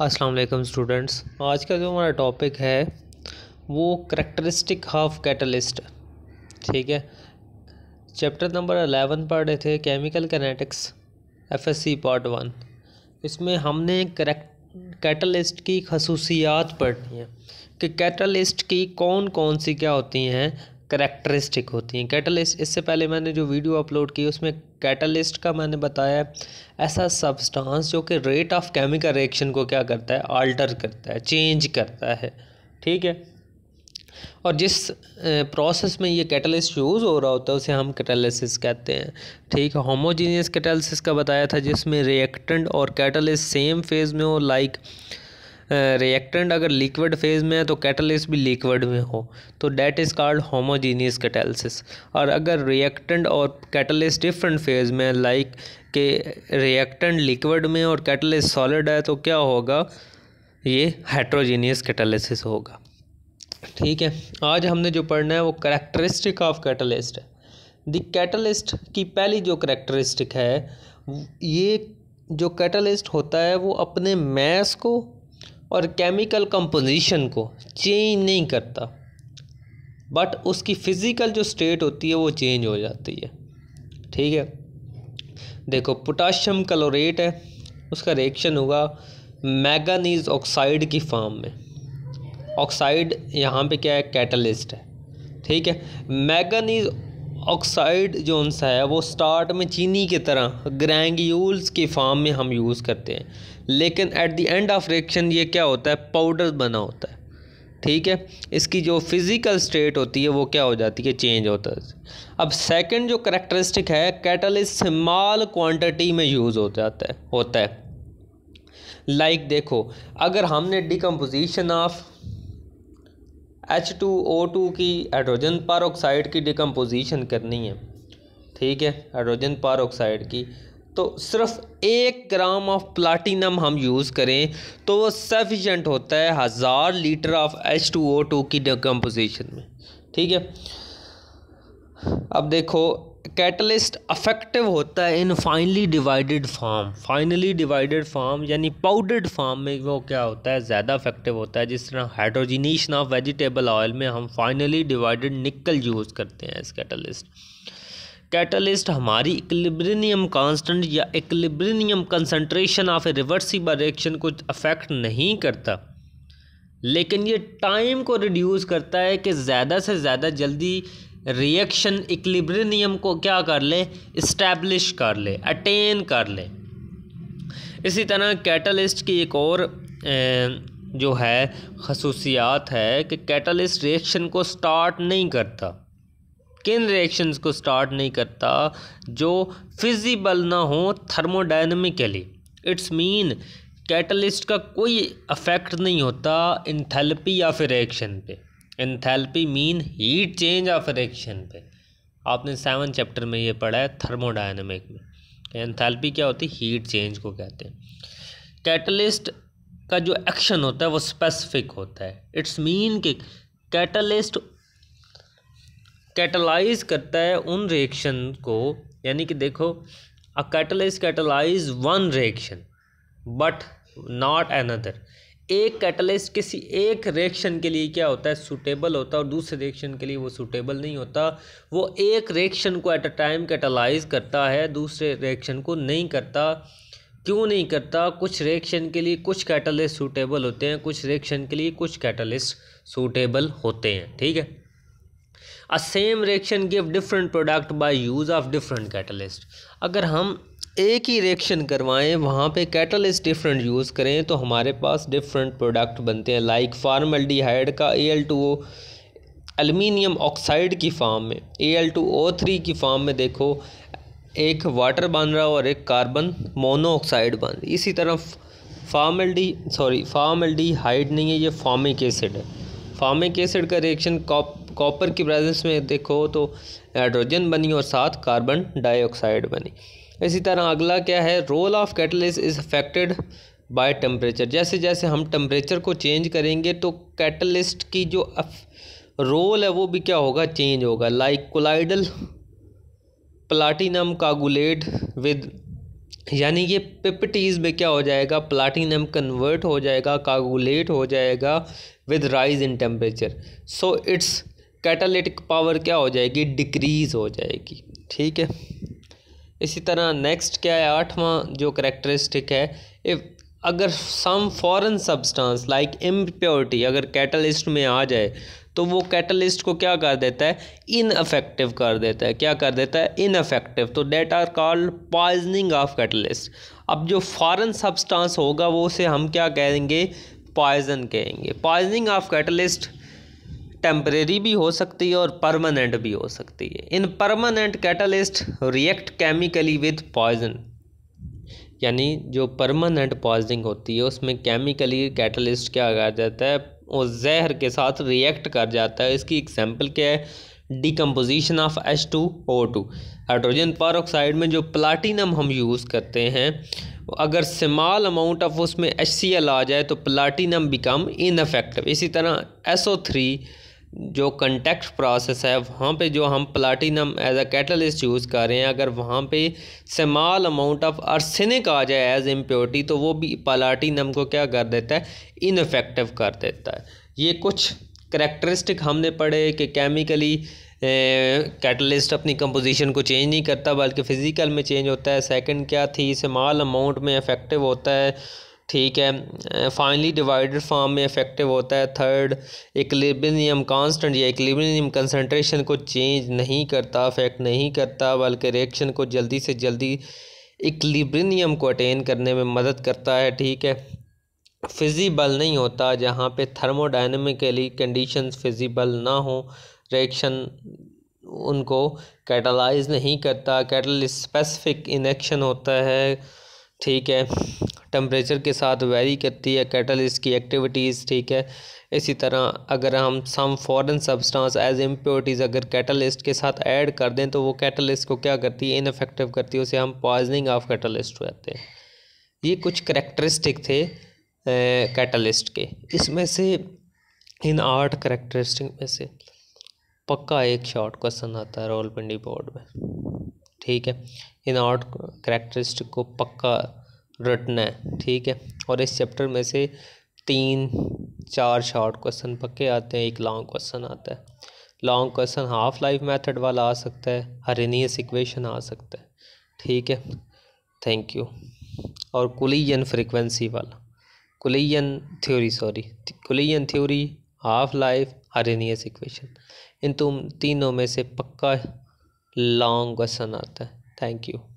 अस्सलाम वालेकुम स्टूडेंट्स आज का जो हमारा टॉपिक है वो करैक्टरिस्टिक ऑफ कैटलिस्ट ठीक है चैप्टर नंबर अलेवन पढ़ रहे थे chemical kinetics FSC part one इसमें हमने कैटलिस्ट की खसूसियात पढ़नी है कि कैटलिस्ट की कौन कौन सी क्या होती हैं करेक्टरिस्टिक होती हैं कैटलिस्ट इससे पहले मैंने जो वीडियो अपलोड की उसमें कैटलिस्ट का मैंने बताया ऐसा सब्सटेंस जो कि रेट ऑफ केमिकल रिएक्शन को क्या करता है आल्टर करता है चेंज करता है ठीक है और जिस प्रोसेस में ये कैटलिस्ट यूज़ हो रहा होता है उसे हम कैटलिसिस कहते हैं ठीक है होमोजीनियस कैटालिसिस का बताया था जिसमें रिएक्टेंट और कैटलिस्ट सेम फेज़ में हो लाइक like, रिएक्टेंट अगर लिक्विड फेज में है तो कैटलिस्ट भी लिक्विड में हो तो that is called homogeneous catalysis और अगर रिएक्टेंट और कैटलिस्ट डिफरेंट फेज में लाइक के रिएक्टेंट लिक्विड में और कैटलिस्ट सॉलिड है तो क्या होगा ये हाइड्रोजीनियस कैटलिस होगा ठीक है आज हमने जो पढ़ना है वो करेक्टरिस्टिक ऑफ कैटलिस्ट है द कैटलिस्ट की पहली जो करेक्टरिस्टिक है ये जो कैटलिस्ट होता है वो अपने मैस को और केमिकल कंपोजिशन को चेंज नहीं करता बट उसकी फ़िज़िकल जो स्टेट होती है वो चेंज हो जाती है ठीक है देखो पोटाशियम क्लोरेट है उसका रिएक्शन होगा मैगनीज ऑक्साइड की फॉर्म में ऑक्साइड यहाँ पे क्या है कैटलिस्ट है ठीक है मैगनीज ऑक्साइड जो सा है वो स्टार्ट में चीनी की तरह ग्रैंग्यूल्स के फार्म में हम यूज़ करते हैं लेकिन at the end of reaction ये क्या होता है पाउडर बना होता है ठीक है इसकी जो फिज़िकल स्टेट होती है वो क्या हो जाती है चेंज होता है अब सेकंड जो करेक्टरिस्टिक है कैटलिस्ट स्मॉल क्वांटिटी में यूज़ हो जाता है होता है लाइक like देखो अगर हमने decomposition of H two O two की हाइड्रोजन पारोक्साइड की डिकम्पोजिशन करनी है ठीक है हाइड्रोजन पारोक्साइड की तो सिर्फ एक ग्राम ऑफ प्लाटिनम हम यूज़ करें तो वो सफिशेंट होता है हज़ार litre of H two O two की डिकम्पोजिशन में ठीक है अब देखो कैटलिस्ट अफेक्टिव होता है in finely divided form finely divided form यानी पाउडर्ड फार्म में वो क्या होता है ज़्यादा अफेक्टिव होता है जिस तरह हाइड्रोजिनेशन ऑफ वेजिटेबल ऑयल में हम फाइनली डिवाइडेड निकल यूज़ करते हैं इस कैटलिस्ट कैटलिस्ट हमारी इक्लिब्रिनियम कांस्टेंट या equilibrium concentration of a reversible reaction को अफेक्ट नहीं करता लेकिन ये टाइम को रिड्यूस करता है कि ज़्यादा से ज़्यादा जल्दी रिएक्शन इक्लिब्रियम को क्या कर ले इस्टेब्लिश कर ले अटेन कर ले इसी तरह कैटलिस्ट की एक और जो है खसूसियात है कि कैटलिस्ट रिएक्शन को स्टार्ट नहीं करता किन रिएक्शंस को स्टार्ट नहीं करता जो फिजिबल ना हो थर्मोडाइनमिकली इट्स मीन कैटलिस्ट का कोई अफेक्ट नहीं होता इंथेलपी या फिर रिएक्शन पे enthalpy mean heat change of reaction पे आपने सेवन चैप्टर में ये पढ़ा है थर्मोडायनेमिक में एंथैल्पी क्या होती है हीट चेंज को कहते हैं कैटलिस्ट का जो एक्शन होता है वो स्पेसिफिक होता है इट्स मीन कि कैटलिस्ट कैटलाइज करता है उन रिएक्शन को यानी कि देखो a catalyse catalyse one reaction but not another एक कैटलिस्ट किसी एक रिएक्शन के लिए क्या होता है सूटेबल होता है और दूसरे रिएक्शन के लिए वो सूटेबल नहीं होता वो एक रिएक्शन को एट अ टाइम कैटलाइज करता है दूसरे रिएक्शन को नहीं करता क्यों नहीं करता कुछ रिएक्शन के लिए कुछ कैटलिस्ट सूटेबल होते हैं कुछ रिएक्शन के लिए कुछ कैटलिस्ट सूटेबल होते हैं ठीक है a same reaction give different product by use of different catalyst अगर हम एक ही रिएक्शन करवाएं वहाँ पे कैटलिस्ट डिफरेंट यूज़ करें तो हमारे पास डिफरेंट प्रोडक्ट बनते हैं लाइक फार्मल्डिहाइड का A L two O aluminium oxide की फार्म में A L two O three की फार्म में देखो एक वाटर बन रहा और एक कार्बन मोनोऑक्साइड बन रही इसी तरह फार्मल्डी सॉरी हाइड नहीं है ये फार्मिक एसिड है फार्मिक एसिड का रिएक्शन कॉपर की प्रेजेंस में देखो तो नाइट्रोजन बनी और साथ कार्बन डाइऑक्साइड बनी इसी तरह अगला क्या है role of catalyst is affected by temperature जैसे जैसे हम टेम्परेचर को चेंज करेंगे तो कैटलिस्ट की जो रोल है वो भी क्या होगा चेंज होगा like colloidal platinum coagulate with यानी ये पिपटीज़ में क्या हो जाएगा प्लाटिनम कन्वर्ट हो जाएगा कागुलेट हो जाएगा with rise in temperature so its catalytic power क्या हो जाएगी डिक्रीज़ हो जाएगी ठीक है इसी तरह नेक्स्ट क्या है आठवां जो करेक्टरिस्टिक है इफ़ अगर some foreign substance like impurity अगर कैटलिस्ट में आ जाए तो वो कैटलिस्ट को क्या कर देता है इनअफेक्टिव कर देता है क्या कर देता है इनअफेक्टिव तो that are called poisoning of catalyst अब जो फॉरेन सब्सटेंस होगा वो उसे हम क्या कहेंगे पॉइजन कहेंगे पॉइजनिंग ऑफ कैटलिस्ट टेम्परेरी भी हो सकती है और परमानेंट भी हो सकती है in permanent catalyst react chemically with poison यानी जो परमानेंट पॉइजनिंग होती है उसमें केमिकली कैटलिस्ट क्या कहा जाता है वो जहर के साथ रिएक्ट कर जाता है इसकी एग्जांपल क्या है decomposition of H two O two hydrogen पर में जो प्लाटिनम हम यूज़ करते हैं अगर स्मॉल अमाउंट ऑफ उसमें एच सी एल आ जाए तो प्लाटिनम बिकम इनफेक्टिव इसी तरह एस ओ थ्री जो कंटेक्ट प्रोसेस है वहाँ पे जो हम platinum as a catalyst use कर रहे हैं अगर वहाँ पे स्मॉल अमाउंट ऑफ अर्सेनिक आ जाए एज इम्प्योरिटी तो वो भी प्लाटिनम को क्या कर देता है इनफेक्टिव कर देता है ये कुछ करेक्टरिस्टिक हमने पढ़े कि केमिकली कैटलिस्ट अपनी कंपोजिशन को चेंज नहीं करता बल्कि फ़िज़िकल में चेंज होता है सेकंड क्या थी स्मॉल अमाउंट में इफेक्टिव होता है ठीक है फाइनली डिवाइडेड फॉर्म में इफेक्टिव होता है थर्ड इक्लिब्रियम कांस्टेंट या इक्लिब्रियम कंसंट्रेशन को चेंज नहीं करता अफेक्ट नहीं करता बल्कि रिएक्शन को जल्दी से जल्दी इक्लिब्रियम को अटेन करने में मदद करता है ठीक है फिजिबल नहीं होता जहाँ पे थर्मोडाइनमिकली कंडीशन फिजिबल ना हो रिएक्शन उनको कैटलाइज नहीं करता कैटल स्पेसिफिक इनेक्शन होता है ठीक है टम्परेचर के साथ वेरी करती है कैटलिस्ट की एक्टिविटीज़ ठीक है इसी तरह अगर हम some foreign substance as impurities अगर कैटलिस्ट के साथ ऐड कर दें तो वो कैटलिस्ट को क्या करती है इनफेक्टिव करती है उसे हम पॉइजनिंग ऑफ कैटलिस्ट कहते हैं ये कुछ करेक्टरिस्टिक थे कैटलिस्ट के इसमें से इन आठ करेक्टरिस्टिक में से पक्का एक शॉर्ट क्वेश्चन आता है रोल पिंडी बोर्ड में ठीक है इन आर्ट करेक्टरिस्टिक को पक्का रटना है ठीक है और इस चैप्टर में से तीन चार शॉर्ट क्वेश्चन पक्के आते हैं एक लॉन्ग क्वेश्चन आता है long question half life method वाला आ सकता है हरेनियस इक्वेशन आ सकता है ठीक है थैंक यू और कुलियन फ्रीक्वेंसी वाला collision theory sorry collision theory half life Arrhenius equation इन तुम तीनों में से पक्का लॉन्ग क्वेश्चन आता है थैंक यू